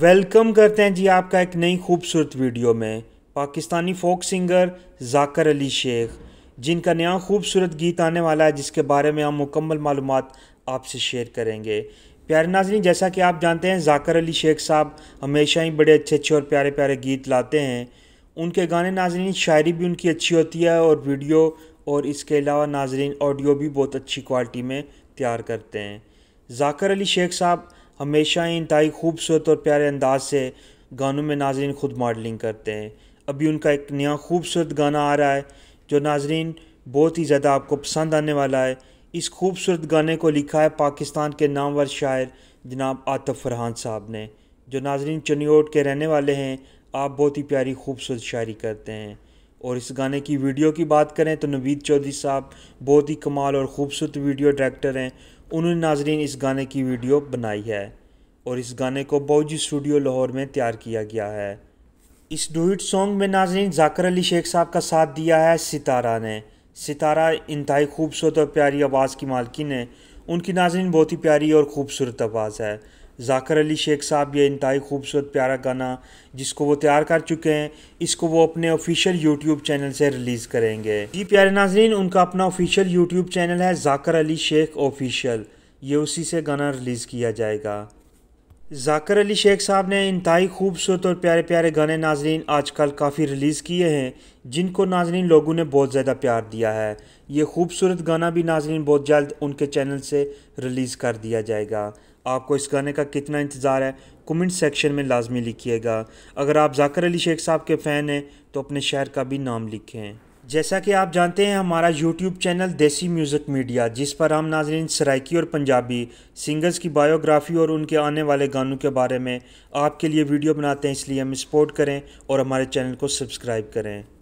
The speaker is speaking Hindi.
वेलकम करते हैं जी आपका एक नई खूबसूरत वीडियो में पाकिस्तानी फोक सिंगर जाकर अली शेख जिनका नया खूबसूरत गीत आने वाला है जिसके बारे में हम मुकम्मल मालूम आपसे शेयर करेंगे प्यारे नाजरीन जैसा कि आप जानते हैं जाकर अली शेख साहब हमेशा ही बड़े अच्छे अच्छे और प्यारे प्यारे गीत लाते हैं उनके गाने नाजरीन शायरी भी उनकी अच्छी होती है और वीडियो और इसके अलावा नाजरीन ऑडियो भी बहुत अच्छी क्वालिटी में तैयार करते हैं जाकर अली शेख साहब हमेशा ही इंतई खूबसूरत और प्यारे अंदाज से गानों में नाजरीन ख़ुद मॉडलिंग करते हैं अभी उनका एक नया खूबसूरत गाना आ रहा है जो नाजरीन बहुत ही ज़्यादा आपको पसंद आने वाला है इस खूबसूरत गाने को लिखा है पाकिस्तान के नामवर शायर जनाब आतफ़ फरहान साहब ने जो नाजरीन चनियोट के रहने वाले हैं आप बहुत ही प्यारी खूबसूरत शायरी करते हैं और इस गाने की वीडियो की बात करें तो नवीद चौधरी साहब बहुत ही कमाल और ख़ूबसूरत वीडियो डायरेक्टर हैं उन्होंने नाजरीन इस गाने की वीडियो बनाई है और इस गाने को बौजी स्टूडियो लाहौर में तैयार किया गया है इस डूट सॉन्ग में नाजरीन जाकर अली शेख साहब का साथ दिया है सितारा ने सितारा इंतहाई खूबसूरत और प्यारी आवाज़ की मालकिन है उनकी नाजरीन बहुत ही प्यारी और ख़ूबसूरत आवाज़ है जाकर अली शेख साहब ये इंतई खूबसूरत प्यारा गाना जिसको वो तैयार कर चुके हैं इसको वो अपने ऑफिशियल यूट्यूब चैनल से रिलीज़ करेंगे जी प्यारे नाजरीन उनका अपना ऑफिशियल यूट्यूब चैनल है जाकर अली शेख ऑफिशियल ये उसी से गाना रिलीज़ किया जाएगा जाकर अली शेख साहब ने इंतहाई खूबसूरत और प्यारे प्यारे गाने नाजरीन आजकल काफ़ी रिलीज़ किए हैं जिनको नाजरीन लोगों ने बहुत ज़्यादा प्यार दिया है ये खूबसूरत गाना भी नाजरीन बहुत जल्द उनके चैनल से रिलीज़ कर दिया जाएगा आपको इस गाने का कितना इंतज़ार है कमेंट सेक्शन में लाजमी लिखिएगा अगर आप जाकर अली शेख साहब के फ़ैन हैं तो अपने शहर का भी नाम लिखें जैसा कि आप जानते हैं हमारा YouTube channel Desi music media जिस पर हम नाजरन सराइकी और पंजाबी सिंगर्स की बायोग्राफी और उनके आने वाले गानों के बारे में आपके लिए वीडियो बनाते हैं इसलिए हम सपोर्ट करें और हमारे चैनल को सब्सक्राइब करें